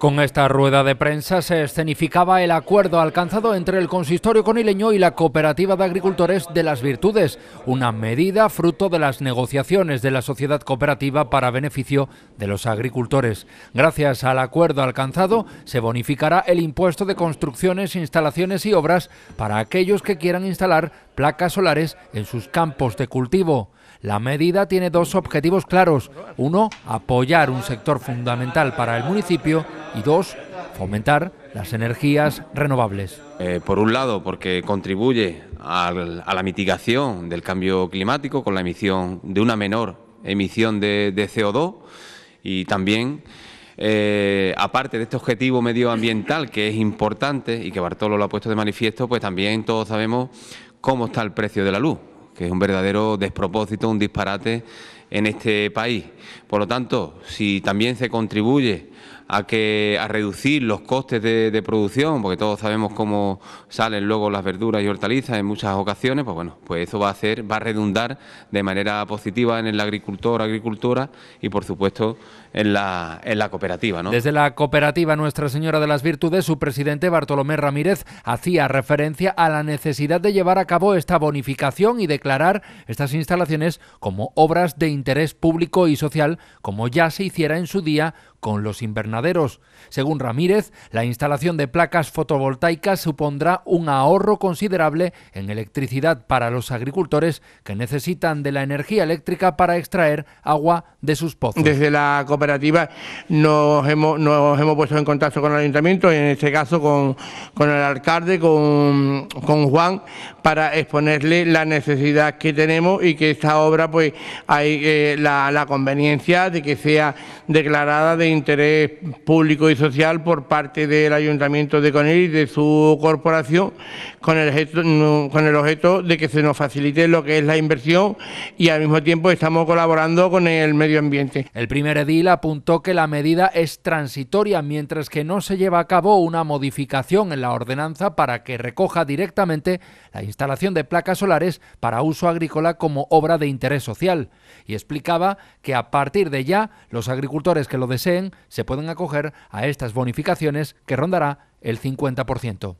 Con esta rueda de prensa se escenificaba el acuerdo alcanzado entre el consistorio conileño y la Cooperativa de Agricultores de las Virtudes, una medida fruto de las negociaciones de la sociedad cooperativa para beneficio de los agricultores. Gracias al acuerdo alcanzado se bonificará el impuesto de construcciones, instalaciones y obras para aquellos que quieran instalar placas solares en sus campos de cultivo. La medida tiene dos objetivos claros. Uno, apoyar un sector fundamental para el municipio y dos, fomentar las energías renovables. Eh, por un lado, porque contribuye a la mitigación del cambio climático con la emisión de una menor emisión de, CO2 y también, eh, aparte de este objetivo medioambiental que es importante y que Bartolo lo ha puesto de manifiesto, pues también todos sabemos cómo está el precio de la luz, que es un verdadero despropósito, un disparate en este país. Por lo tanto, si también se contribuye a que a reducir los costes de, producción, porque todos sabemos cómo salen luego las verduras y hortalizas en muchas ocasiones, pues bueno, pues eso va a hacer, va a redundar de manera positiva en el agricultor, agricultura y por supuesto en la, en la cooperativa. Desde la cooperativa Nuestra Señora de las Virtudes, su presidente Bartolomé Ramírez hacía referencia a la necesidad de llevar a cabo esta bonificación y declarar estas instalaciones como obras de interés público y social, como ya se hiciera en su día con los invernaderos según Ramírez, la instalación de placas fotovoltaicas supondrá un ahorro considerable en electricidad para los agricultores que necesitan de la energía eléctrica para extraer agua de sus pozos. Desde la cooperativa nos hemos, puesto en contacto con el ayuntamiento, en este caso con, el alcalde, con, Juan, para exponerle la necesidad que tenemos y que esta obra pues hay eh, la, la, conveniencia de que sea declarada de interés público y social por parte del Ayuntamiento de Conil y de su corporación con el, objeto, con el objeto de que se nos facilite lo que es la inversión y al mismo tiempo estamos colaborando con el medio ambiente. El primer edil apuntó que la medida es transitoria mientras que no se lleva a cabo una modificación en la ordenanza para que recoja directamente la instalación de placas solares para uso agrícola como obra de interés social y explicaba que a partir de ya los agricultores que lo deseen se pueden acompañar a estas bonificaciones que rondará el 50%.